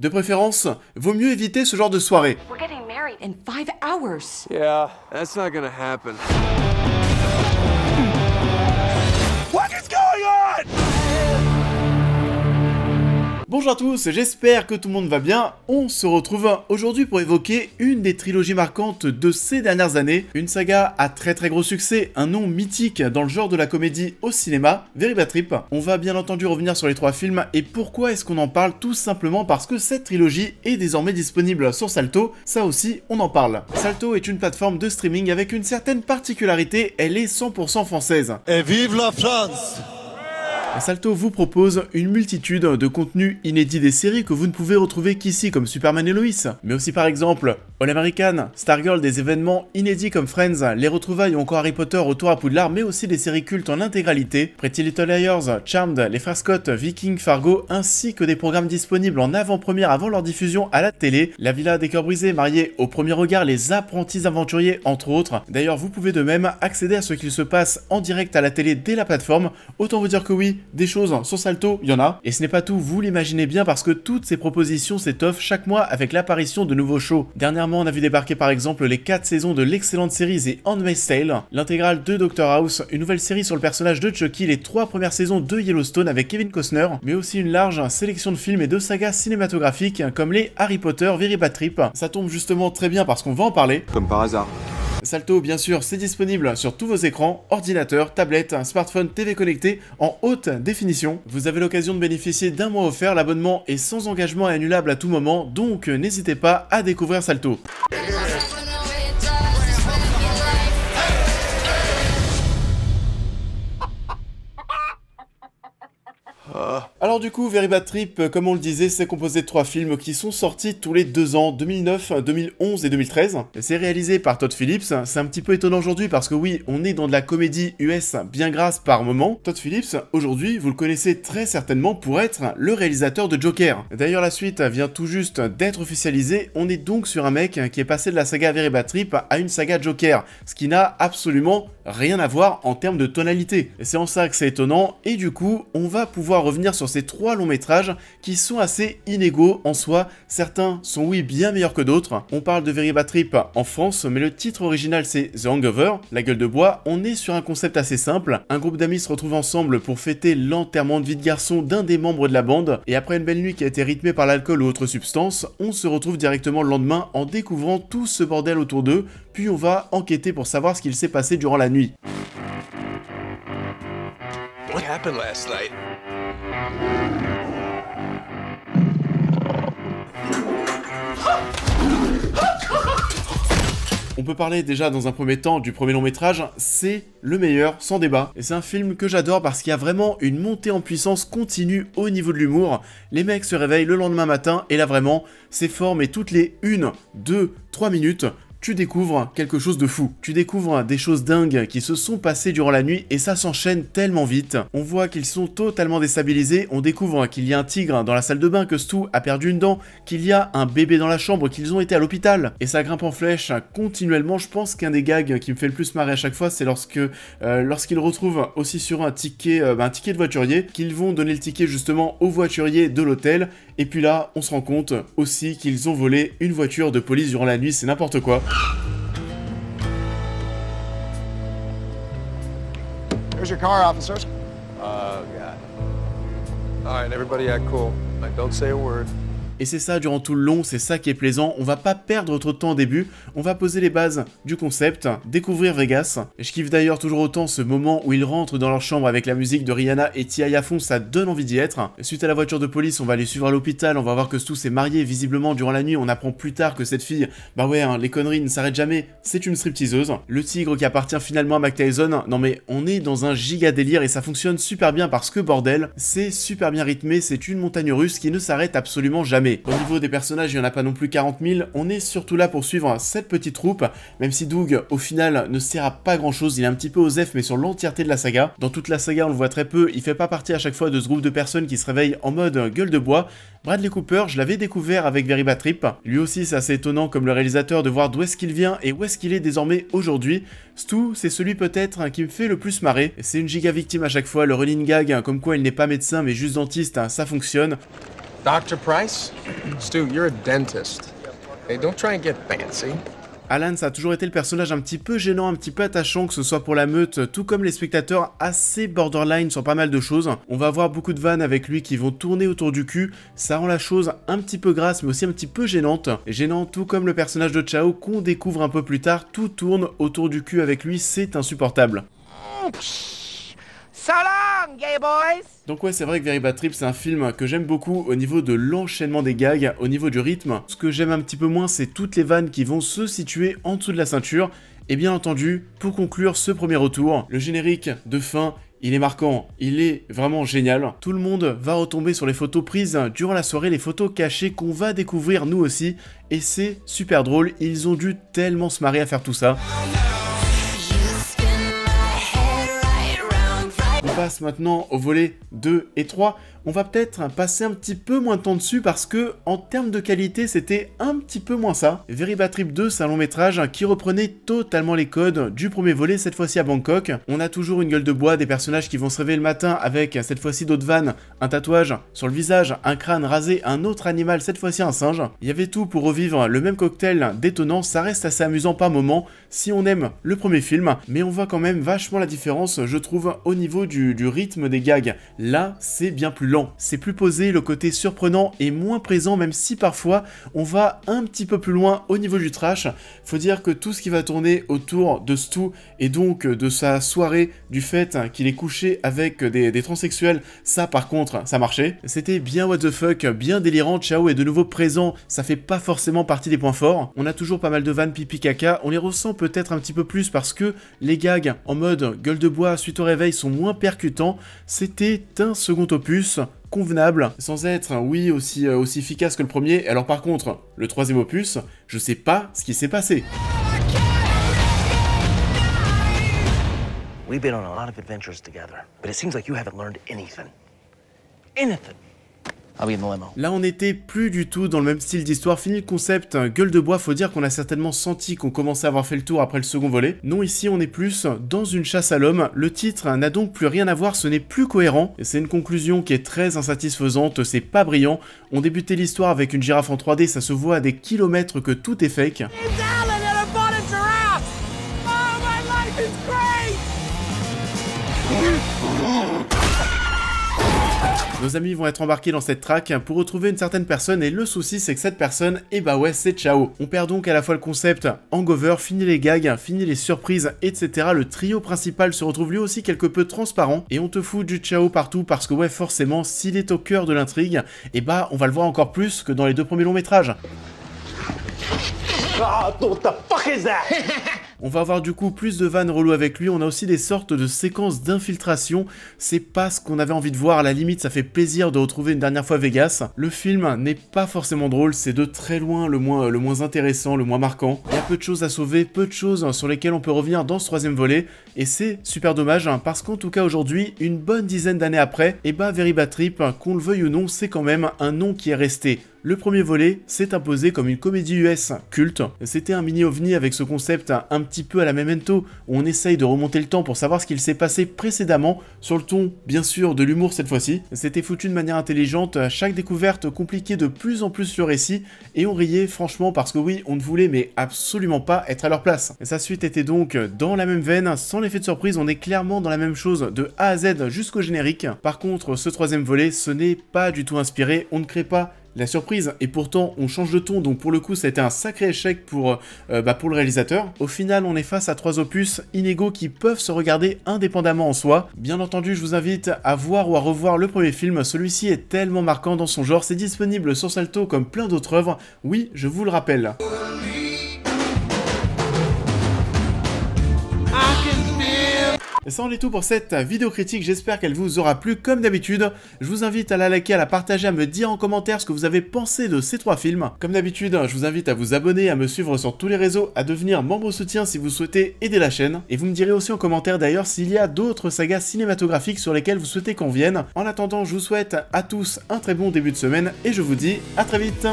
De préférence, vaut mieux éviter ce genre de soirée. We're getting married in five hours. Yeah, that's not gonna happen. Bonjour à tous, j'espère que tout le monde va bien. On se retrouve aujourd'hui pour évoquer une des trilogies marquantes de ces dernières années, une saga à très très gros succès, un nom mythique dans le genre de la comédie au cinéma, Veribatrip. Trip. On va bien entendu revenir sur les trois films et pourquoi est-ce qu'on en parle Tout simplement parce que cette trilogie est désormais disponible sur Salto, ça aussi on en parle. Salto est une plateforme de streaming avec une certaine particularité, elle est 100% française. Et vive la France Salto vous propose une multitude de contenus inédits des séries que vous ne pouvez retrouver qu'ici comme Superman et Lois, mais aussi par exemple All American, Stargirl, des événements inédits comme Friends, les retrouvailles ou encore Harry Potter autour à Poudlard, mais aussi des séries cultes en intégralité, Pretty Little Liars, Charmed, Les Frères Scott, Viking, Fargo, ainsi que des programmes disponibles en avant-première avant leur diffusion à la télé, La Villa des Cœurs Brisés, Mariés au premier regard, Les Apprentis Aventuriers, entre autres. D'ailleurs, vous pouvez de même accéder à ce qu'il se passe en direct à la télé dès la plateforme, autant vous dire que oui, des choses sur Salto, il y en a. Et ce n'est pas tout, vous l'imaginez bien parce que toutes ces propositions s'étoffent chaque mois avec l'apparition de nouveaux shows. Dernièrement, on a vu débarquer par exemple les 4 saisons de l'excellente série The Handmaid's Tale, l'intégrale de Doctor House, une nouvelle série sur le personnage de Chucky, les 3 premières saisons de Yellowstone avec Kevin Costner, mais aussi une large sélection de films et de sagas cinématographiques comme les Harry Potter, Very Bad Trip. Ça tombe justement très bien parce qu'on va en parler. Comme par hasard. Salto, bien sûr, c'est disponible sur tous vos écrans, ordinateur, tablette, smartphone, TV connecté, en haute définition. Vous avez l'occasion de bénéficier d'un mois offert, l'abonnement est sans engagement et annulable à tout moment, donc n'hésitez pas à découvrir Salto. Alors du coup, Very Bad Trip, euh, comme on le disait, c'est composé de trois films qui sont sortis tous les deux ans, 2009, 2011 et 2013. C'est réalisé par Todd Phillips, c'est un petit peu étonnant aujourd'hui parce que oui, on est dans de la comédie US bien grasse par moment. Todd Phillips, aujourd'hui, vous le connaissez très certainement pour être le réalisateur de Joker. D'ailleurs, la suite vient tout juste d'être officialisée, on est donc sur un mec qui est passé de la saga Very Bad Trip à une saga Joker, ce qui n'a absolument rien à voir en termes de tonalité. C'est en ça que c'est étonnant, et du coup, on va pouvoir revenir sur ces trois longs métrages qui sont assez inégaux en soi. Certains sont oui bien meilleurs que d'autres. On parle de Veribatrip Trip en France, mais le titre original c'est The Hangover, La gueule de bois. On est sur un concept assez simple. Un groupe d'amis se retrouve ensemble pour fêter l'enterrement de vie de garçon d'un des membres de la bande, et après une belle nuit qui a été rythmée par l'alcool ou autre substance, on se retrouve directement le lendemain en découvrant tout ce bordel autour d'eux puis on va enquêter pour savoir ce qu'il s'est passé durant la nuit. On peut parler déjà dans un premier temps du premier long métrage, c'est le meilleur sans débat. Et c'est un film que j'adore parce qu'il y a vraiment une montée en puissance continue au niveau de l'humour. Les mecs se réveillent le lendemain matin et là vraiment, c'est fort. Mais toutes les 1, 2, 3 minutes tu découvres quelque chose de fou. Tu découvres des choses dingues qui se sont passées durant la nuit et ça s'enchaîne tellement vite. On voit qu'ils sont totalement déstabilisés, on découvre qu'il y a un tigre dans la salle de bain, que Stu a perdu une dent, qu'il y a un bébé dans la chambre, qu'ils ont été à l'hôpital. Et ça grimpe en flèche continuellement. Je pense qu'un des gags qui me fait le plus marrer à chaque fois, c'est lorsque euh, lorsqu'ils retrouvent aussi sur un ticket, euh, bah, un ticket de voiturier, qu'ils vont donner le ticket justement au voiturier de l'hôtel et puis là, on se rend compte aussi qu'ils ont volé une voiture de police durant la nuit, c'est n'importe quoi. Oh, everybody act cool. Et c'est ça durant tout le long, c'est ça qui est plaisant. On va pas perdre trop de temps au début, on va poser les bases du concept, découvrir Vegas. Je kiffe d'ailleurs toujours autant ce moment où ils rentrent dans leur chambre avec la musique de Rihanna et Tia à fond, ça donne envie d'y être. Suite à la voiture de police, on va les suivre à l'hôpital, on va voir que Stu s'est marié visiblement durant la nuit, on apprend plus tard que cette fille, bah ouais, hein, les conneries ne s'arrêtent jamais, c'est une stripteaseuse. Le tigre qui appartient finalement à Mac Tyson, non mais on est dans un giga délire et ça fonctionne super bien parce que bordel, c'est super bien rythmé, c'est une montagne russe qui ne s'arrête absolument jamais. Au niveau des personnages, il n'y en a pas non plus 40 000. On est surtout là pour suivre cette petite troupe, même si Doug, au final, ne sert à pas grand chose. Il est un petit peu f mais sur l'entièreté de la saga. Dans toute la saga, on le voit très peu. Il fait pas partie à chaque fois de ce groupe de personnes qui se réveillent en mode gueule de bois. Bradley Cooper, je l'avais découvert avec Very Bad Trip. Lui aussi, c'est assez étonnant comme le réalisateur de voir d'où est-ce qu'il vient et où est-ce qu'il est désormais aujourd'hui. Stu, c'est celui peut-être qui me fait le plus marrer. C'est une giga victime à chaque fois, le running gag, comme quoi il n'est pas médecin mais juste dentiste, hein, ça fonctionne. Dr. Price? Stu, you're a dentist. Hey, don't try and get fancy. Alan, ça a toujours été le personnage un petit peu gênant, un petit peu attachant, que ce soit pour la meute, tout comme les spectateurs, assez borderline sur pas mal de choses. On va avoir beaucoup de vannes avec lui qui vont tourner autour du cul, ça rend la chose un petit peu grasse, mais aussi un petit peu gênante. Gênant tout comme le personnage de Chao qu'on découvre un peu plus tard, tout tourne autour du cul avec lui, c'est insupportable. So gay boys Donc ouais, c'est vrai que Very Bad Trip, c'est un film que j'aime beaucoup au niveau de l'enchaînement des gags, au niveau du rythme. Ce que j'aime un petit peu moins, c'est toutes les vannes qui vont se situer en dessous de la ceinture. Et bien entendu, pour conclure ce premier retour, le générique de fin il est marquant, il est vraiment génial. Tout le monde va retomber sur les photos prises durant la soirée, les photos cachées qu'on va découvrir nous aussi. Et c'est super drôle, ils ont dû tellement se marrer à faire tout ça. passe maintenant au volet 2 et 3 on va peut-être passer un petit peu moins de temps dessus parce que en termes de qualité c'était un petit peu moins ça. trip 2 c'est un long métrage hein, qui reprenait totalement les codes du premier volet cette fois-ci à Bangkok. On a toujours une gueule de bois, des personnages qui vont se réveiller le matin avec cette fois-ci d'autres vannes, un tatouage sur le visage, un crâne rasé, un autre animal, cette fois-ci un singe. Il y avait tout pour revivre le même cocktail détonnant, ça reste assez amusant par moment si on aime le premier film, mais on voit quand même vachement la différence je trouve au niveau du, du rythme des gags. Là c'est bien plus lent. C'est plus posé, le côté surprenant est moins présent, même si parfois on va un petit peu plus loin au niveau du trash. Faut dire que tout ce qui va tourner autour de Stu et donc de sa soirée, du fait qu'il est couché avec des, transsexuels, ça par contre, ça marchait. C'était bien what the fuck, bien délirant, Chao est de nouveau présent, ça fait pas forcément partie des points forts. On a toujours pas mal de vannes pipi caca, on les ressent peut-être un petit peu plus parce que les gags en mode gueule de bois suite au réveil sont moins percutants. C'était un second opus convenable, sans être, hein, oui, aussi, euh, aussi efficace que le premier. Alors par contre, le troisième opus, je sais pas ce qui s'est passé. We've been on a lot of adventures together, but it seems like you haven't learned anything. Anything. Ah Là, on n'était plus du tout dans le même style d'histoire. Fini le concept, gueule de bois, faut dire qu'on a certainement senti qu'on commençait à avoir fait le tour après le second volet. Non, ici, on est plus dans une chasse à l'homme. Le titre n'a donc plus rien à voir, ce n'est plus cohérent. C'est une conclusion qui est très insatisfaisante, c'est pas brillant. On débutait l'histoire avec une girafe en 3D, ça se voit à des kilomètres que tout est fake. Nos amis vont être embarqués dans cette traque pour retrouver une certaine personne et le souci c'est que cette personne, et eh bah ouais c'est Chao. On perd donc à la fois le concept, hangover, fini les gags, fini les surprises, etc. Le trio principal se retrouve lui aussi quelque peu transparent et on te fout du Chao partout parce que ouais forcément s'il est au cœur de l'intrigue, et eh bah on va le voir encore plus que dans les deux premiers longs métrages. Ah, On va avoir du coup plus de vannes relou avec lui, on a aussi des sortes de séquences d'infiltration, c'est pas ce qu'on avait envie de voir, à la limite ça fait plaisir de retrouver une dernière fois Vegas. Le film n'est pas forcément drôle, c'est de très loin le moins, le moins intéressant, le moins marquant. Il y a peu de choses à sauver, peu de choses sur lesquelles on peut revenir dans ce troisième volet, et c'est super dommage, hein, parce qu'en tout cas aujourd'hui, une bonne dizaine d'années après, et eh bah ben, Very Bad Trip, qu'on le veuille ou non, c'est quand même un nom qui est resté. Le premier volet s'est imposé comme une comédie US culte, c'était un mini ovni avec ce concept un petit peu à la memento, on essaye de remonter le temps pour savoir ce qu'il s'est passé précédemment, sur le ton, bien sûr, de l'humour cette fois-ci. C'était foutu de manière intelligente, à chaque découverte compliquait de plus en plus le récit, et on riait franchement parce que oui, on ne voulait mais absolument pas être à leur place. Sa suite était donc dans la même veine, sans l'effet de surprise, on est clairement dans la même chose de A à Z jusqu'au générique. Par contre, ce troisième volet, ce n'est pas du tout inspiré, on ne crée pas la surprise. Et pourtant, on change de ton, donc pour le coup, ça a été un sacré échec pour, euh, bah, pour le réalisateur. Au final, on est face à trois opus inégaux qui peuvent se regarder indépendamment en soi. Bien entendu, je vous invite à voir ou à revoir le premier film. Celui-ci est tellement marquant dans son genre, c'est disponible sur Salto comme plein d'autres œuvres. Oui, je vous le rappelle. ça en est tout pour cette vidéo critique, j'espère qu'elle vous aura plu comme d'habitude. Je vous invite à la liker, à la partager, à me dire en commentaire ce que vous avez pensé de ces trois films. Comme d'habitude, je vous invite à vous abonner, à me suivre sur tous les réseaux, à devenir membre soutien si vous souhaitez aider la chaîne. Et vous me direz aussi en commentaire d'ailleurs s'il y a d'autres sagas cinématographiques sur lesquelles vous souhaitez qu'on vienne. En attendant, je vous souhaite à tous un très bon début de semaine et je vous dis à très vite